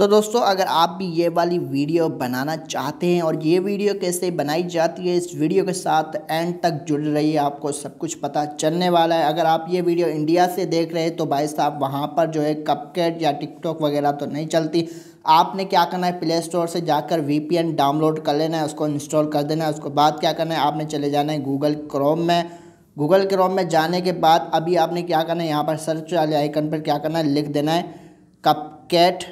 तो दोस्तों अगर आप भी ये वाली वीडियो बनाना चाहते हैं और ये वीडियो कैसे बनाई जाती है इस वीडियो के साथ एंड तक जुड़ रही है आपको सब कुछ पता चलने वाला है अगर आप ये वीडियो इंडिया से देख रहे हैं तो भाई साहब वहाँ पर जो है कपकेट या टिकटॉक वगैरह तो नहीं चलती आपने क्या करना है प्ले स्टोर से जाकर वीपीएन डाउनलोड कर लेना है उसको इंस्टॉल कर देना है उसके बाद क्या करना है आपने चले जाना है गूगल क्रोम में गूगल क्रोम में जाने के बाद अभी आपने क्या करना है यहाँ पर सर्च वाले आइकन पर क्या करना है लिख देना है कप कैट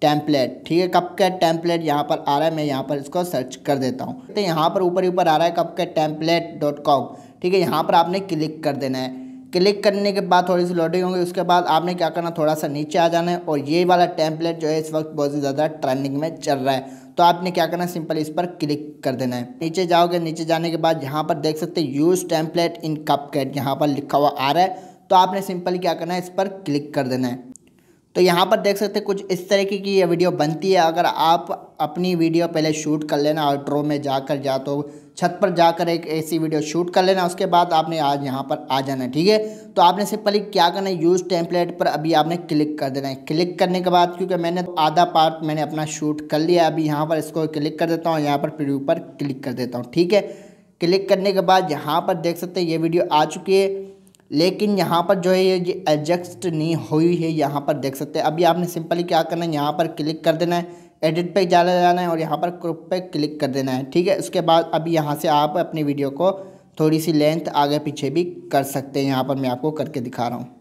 टैंपलेट ठीक है कप कैट टैंपलेट यहाँ पर आ रहा है मैं यहाँ पर इसको सर्च कर देता हूँ तो यहाँ पर ऊपर ऊपर आ रहा है CapCut template dot com ठीक है यहाँ पर आपने क्लिक कर देना है क्लिक करने के बाद थोड़ी सी लोडिंग होगी उसके बाद आपने क्या करना थोड़ा सा नीचे आ जाना है और ये वाला टैंपलेट जो है इस वक्त बहुत ही ज़्यादा ट्रेंडिंग में चल रहा है तो आपने क्या करना है सिंपल इस पर क्लिक कर देना है नीचे जाओगे नीचे जाने के बाद यहाँ पर देख सकते हैं use template in CapCut यहाँ पर लिखा हुआ आ रहा है तो आपने सिंपल क्या करना है इस पर क्लिक कर देना है तो यहाँ पर देख सकते हैं कुछ इस तरीके की ये वीडियो बनती है अगर आप अपनी वीडियो पहले शूट कर लेना और ड्रो में जाकर जा तो छत पर जाकर एक ऐसी वीडियो शूट कर लेना उसके बाद आपने आज यहाँ पर आ जाना ठीक है तो आपने सिर्फ पहले क्या करना है यूज़ टेम्पलेट पर अभी आपने क्लिक कर देना है क्लिक करने के बाद क्योंकि मैंने आधा पार्ट मैंने अपना शूट कर लिया अभी यहाँ पर इसको क्लिक कर देता हूँ यहाँ पर प्रीव्यू पर क्लिक कर देता हूँ ठीक है क्लिक करने के बाद यहाँ पर देख सकते हैं ये वीडियो आ चुकी है लेकिन यहाँ पर जो है ये एडजस्ट नहीं हुई है यहाँ पर देख सकते हैं अभी आपने सिंपली क्या करना है यहाँ पर क्लिक कर देना है एडिट पे जाना जाना है और यहाँ पर क्रुप पे क्लिक कर देना है ठीक है उसके बाद अभी यहाँ से आप अपनी वीडियो को थोड़ी सी लेंथ आगे पीछे भी कर सकते हैं यहाँ पर मैं आपको करके दिखा रहा हूँ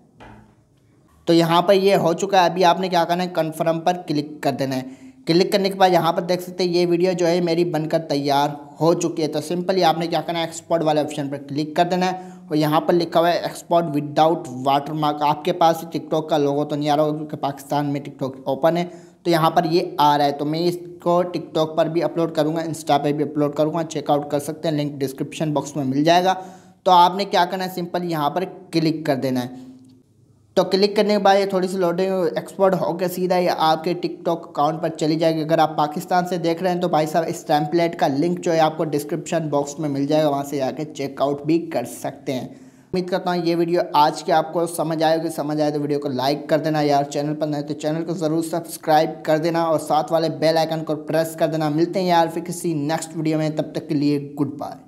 तो यहाँ पर ये हो चुका है अभी आपने क्या करना है कन्फर्म पर क्लिक कर देना है क्लिक करने के बाद यहाँ पर देख सकते हैं ये वीडियो जो है मेरी बनकर तैयार हो चुकी है तो सिंपली आपने क्या करना है एक्सपोर्ट वाले ऑप्शन पर क्लिक कर देना है और यहाँ पर लिखा हुआ है एक्सपोर्ट विदाउट वाटरमार्क आपके पास टिकटॉक का लोगो तो नहीं आ रहा होगा क्योंकि पाकिस्तान में टिकटॉक ओपन है तो यहाँ पर ये आ रहा है तो मैं इसको टिकटॉक पर भी अपलोड करूँगा इंस्टा पर भी अपलोड करूँगा चेकआउट कर सकते हैं लिंक डिस्क्रिप्शन बॉक्स में मिल जाएगा तो आपने क्या करना है सिंपल यहाँ पर क्लिक कर देना है तो क्लिक करने के बाद ये थोड़ी सी लोडिंग एक्सपोर्ट होकर सीधा ये आपके टिकटॉक अकाउंट पर चली जाएगी अगर आप पाकिस्तान से देख रहे हैं तो भाई साहब इस टैम्पलेट का लिंक जो है आपको डिस्क्रिप्शन बॉक्स में मिल जाएगा वहाँ से जाकर चेकआउट भी कर सकते हैं उम्मीद करता हूँ ये वीडियो आज के आपको समझ आएगी समझ आए तो वीडियो को लाइक कर देना यार चैनल पर नहीं तो चैनल को ज़रूर सब्सक्राइब कर देना और साथ वाले बेल आइकन को प्रेस कर देना मिलते हैं यार फिर किसी नेक्स्ट वीडियो में तब तक के लिए गुड बाय